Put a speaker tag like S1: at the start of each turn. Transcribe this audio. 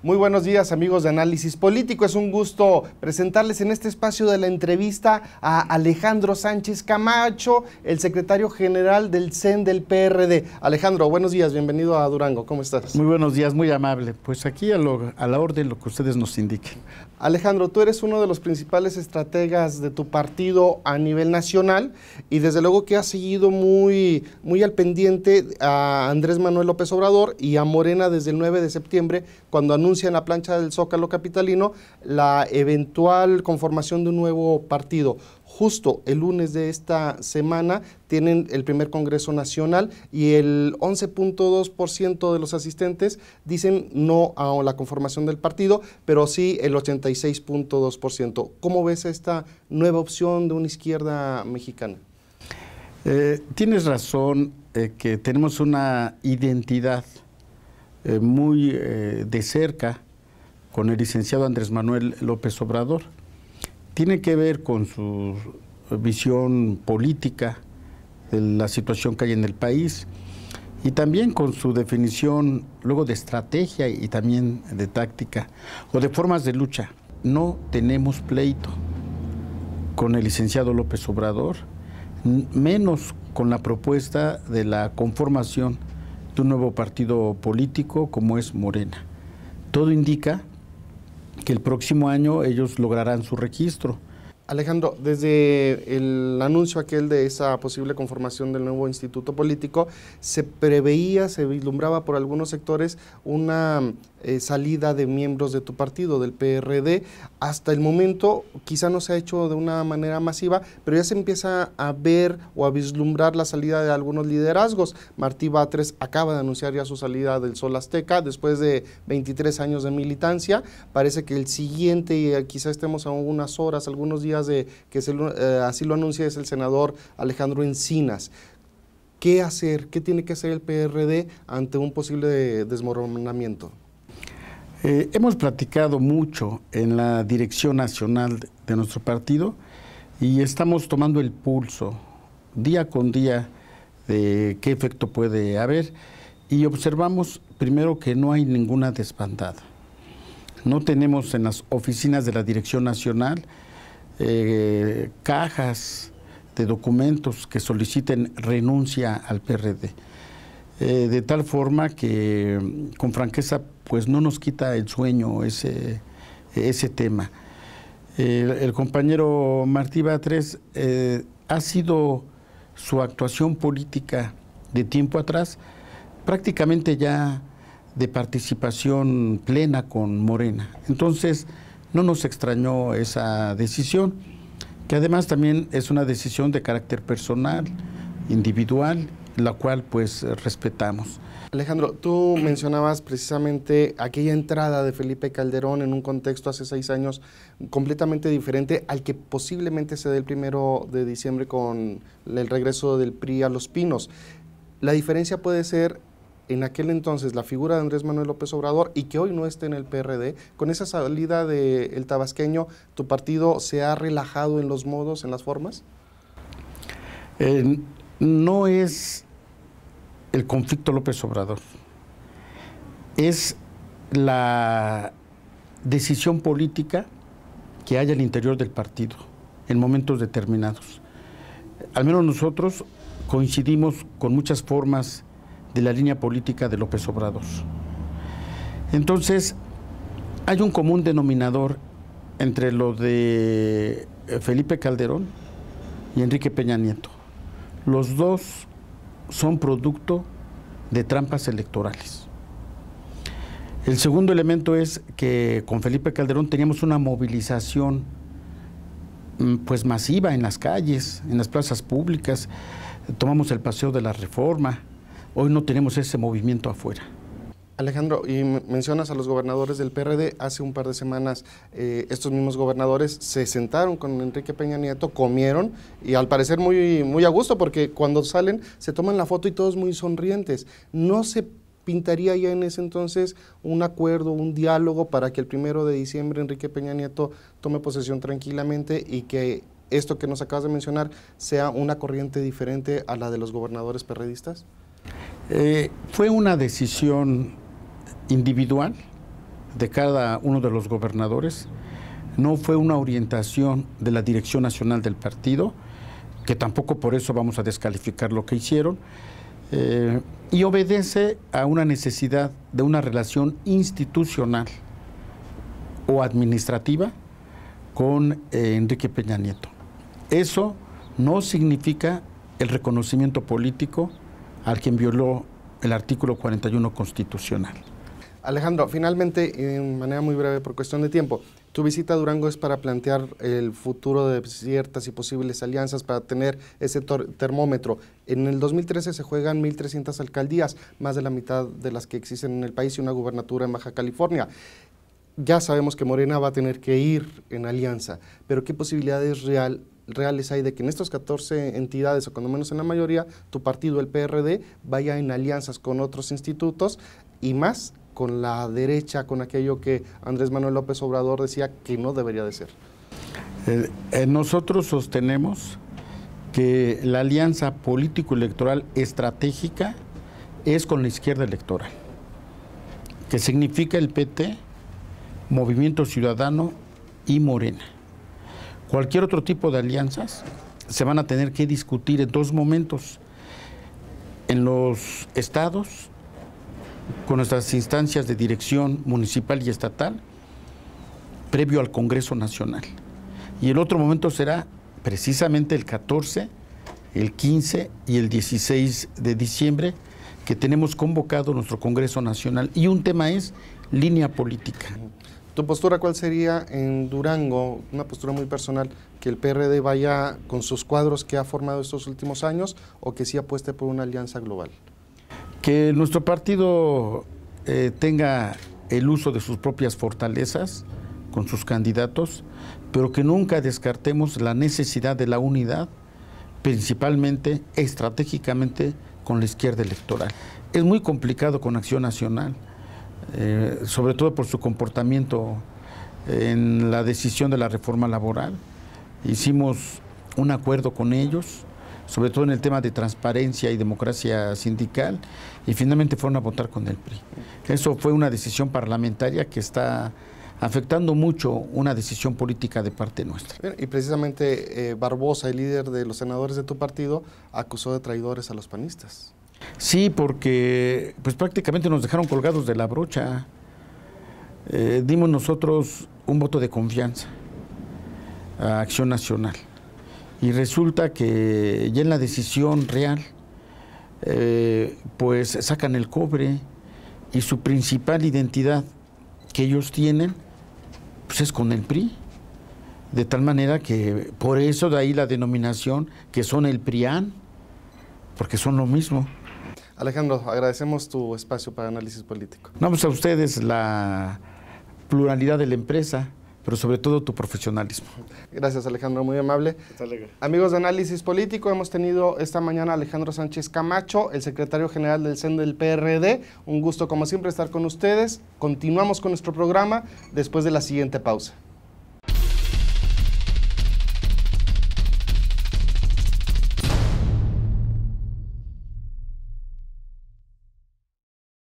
S1: Muy buenos días amigos de Análisis Político. Es un gusto presentarles en este espacio de la entrevista a Alejandro Sánchez Camacho, el secretario general del CEN del PRD. Alejandro, buenos días, bienvenido a Durango. ¿Cómo estás?
S2: Muy buenos días, muy amable. Pues aquí a, la orden lo que ustedes nos indiquen.
S1: Alejandro, tú eres uno de los principales estrategas de tu partido a nivel nacional y desde luego que has seguido muy, muy al pendiente a Andrés Manuel López Obrador y a Morena desde el 9 de septiembre cuando anunció en la plancha del Zócalo Capitalino la eventual conformación de un nuevo partido justo el lunes de esta semana tienen el primer Congreso Nacional y el 11.2% de los asistentes dicen no a la conformación del partido, pero sí el 86.2%. ¿Cómo ves esta nueva opción de una izquierda mexicana?
S2: Eh, tienes razón eh, que tenemos una identidad eh, muy eh, de cerca con el licenciado Andrés Manuel López Obrador. Tiene que ver con su visión política de la situación que hay en el país y también con su definición luego de estrategia y también de táctica o de formas de lucha. No tenemos pleito con el licenciado López Obrador, menos con la propuesta de la conformación un nuevo partido político como es Morena. Todo indica que el próximo año ellos lograrán su registro. Alejandro, desde
S1: el anuncio aquel de esa posible conformación del nuevo instituto político, se preveía, se vislumbraba por algunos sectores una eh, salida de miembros de tu partido, del PRD. Hasta el momento quizá no se ha hecho de una manera masiva, pero ya se empieza a ver o a vislumbrar la salida de algunos liderazgos. Martí Batres acaba de anunciar ya su salida del Sol Azteca después de 23 años de militancia. Parece que el siguiente, y eh, quizá estemos a unas horas, algunos días de que eh, así lo anuncia, es el senador Alejandro Encinas. ¿Qué hacer? ¿Qué tiene que hacer el PRD ante un posible desmoronamiento?
S2: Eh, hemos platicado mucho en la dirección nacional de, nuestro partido y estamos tomando el pulso día con día de qué efecto puede haber y observamos primero que no hay ninguna desbandada. No tenemos en las oficinas de la Dirección Nacional eh, cajas de documentos que soliciten renuncia al PRD. Eh, de tal forma que mm, con franqueza pues no nos quita el sueño ese, tema. El, compañero Martí Batres eh, ha sido su actuación política de tiempo atrás prácticamente ya de participación plena con Morena. Entonces, no nos extrañó esa decisión, que además también es una decisión de carácter personal, individual la cual pues respetamos.
S1: Alejandro, tú mencionabas precisamente aquella entrada de Felipe Calderón en un contexto hace seis años completamente diferente al que posiblemente se dé el primero de diciembre con el regreso del PRI a Los Pinos. La diferencia puede ser en aquel entonces la figura de Andrés Manuel López Obrador y que hoy no esté en el PRD, con esa salida del tabasqueño, ¿tu partido se ha relajado en los modos, en las formas?
S2: Eh, no es el conflicto López Obrador. Es la decisión política que hay al interior del partido en momentos determinados. Al menos nosotros coincidimos con muchas formas de la línea política de López Obrador. Entonces, hay un común denominador entre lo de eh, Felipe Calderón y Enrique Peña Nieto. Los dos son producto de trampas electorales. El segundo elemento es que con Felipe Calderón teníamos una movilización mm, pues masiva en las calles, en las plazas públicas, tomamos el paseo de la reforma, hoy no tenemos ese movimiento afuera.
S1: Alejandro, y mencionas a los gobernadores del PRD. Hace un par de semanas eh, estos mismos gobernadores se sentaron con Enrique Peña Nieto, comieron y al parecer muy, muy a gusto porque cuando salen se toman la foto y todos muy sonrientes. No se pintaría ya en ese entonces un acuerdo, un diálogo para que el primero de diciembre Enrique Peña Nieto tome posesión tranquilamente y que esto que nos acabas de mencionar sea una corriente diferente a la de los gobernadores perredistas?
S2: Eh, fue una decisión individual de cada uno de los gobernadores, no fue una orientación de la Dirección Nacional del Partido, que tampoco por eso vamos a descalificar lo que hicieron, eh, y obedece a una necesidad de una relación institucional o administrativa con eh, Enrique Peña Nieto. Eso no significa el reconocimiento político al quien violó el artículo 41 constitucional.
S1: Alejandro, finalmente, en manera muy breve, por cuestión de tiempo, tu visita a Durango es para plantear el futuro de ciertas y posibles alianzas, para tener ese termómetro. En el 2013 se juegan 1.300 alcaldías, más de la mitad de las que existen en el país y una gubernatura en Baja California. Ya sabemos que Morena va a tener que ir en alianza, pero ¿qué posibilidades reales hay de que en estas 14 entidades, o cuando menos en la mayoría, tu partido, el PRD, vaya en alianzas con otros institutos y más con la derecha, con aquello que Andrés Manuel López Obrador decía que no debería de ser?
S2: Eh, eh, nosotros sostenemos que la alianza político-electoral estratégica es con la izquierda electoral, que significa el PT, Movimiento Ciudadano y Morena. Cualquier otro tipo de alianzas se van a tener que discutir en dos momentos, en los estados con nuestras instancias de dirección municipal y estatal, previo al Congreso Nacional. Y el otro momento será precisamente el 14, el 15 y el 16 de diciembre, que tenemos convocado nuestro Congreso Nacional. Y un tema es línea política. ¿Tu
S1: postura cuál sería en Durango, una postura muy personal, que el PRD vaya con sus cuadros que ha formado estos últimos años o que sí apueste por una alianza global?
S2: que nuestro partido eh, tenga el uso de sus propias fortalezas con sus candidatos, pero que nunca descartemos la necesidad de la unidad, principalmente estratégicamente con la izquierda electoral. Es muy complicado con Acción Nacional, eh, sobre todo por su comportamiento en la decisión de la reforma laboral. Hicimos un acuerdo con ellos, sobre todo en el tema de transparencia y democracia sindical, y finalmente fueron a votar con el PRI. Eso fue una decisión parlamentaria que está afectando mucho una decisión política de parte nuestra.
S1: Y precisamente eh, Barbosa, el líder de los senadores de tu partido, acusó de traidores a los panistas.
S2: Sí, porque pues prácticamente nos dejaron colgados de la brocha. Eh, dimos nosotros un voto de confianza a Acción Nacional. Y resulta que ya en la decisión real, eh, pues sacan el cobre y su principal identidad que ellos tienen, pues es con el PRI. De tal manera que por eso de ahí la denominación que son el PRIAN, porque son lo mismo.
S1: Alejandro, agradecemos tu espacio para análisis político.
S2: No, pues, a ustedes la pluralidad de la empresa, pero sobre todo tu profesionalismo.
S1: Gracias Alejandro, muy amable. Amigos de Análisis Político, hemos tenido esta mañana a Alejandro Sánchez Camacho, el secretario general del CEN del PRD. Un gusto como siempre estar con ustedes. Continuamos con nuestro programa después de la siguiente pausa.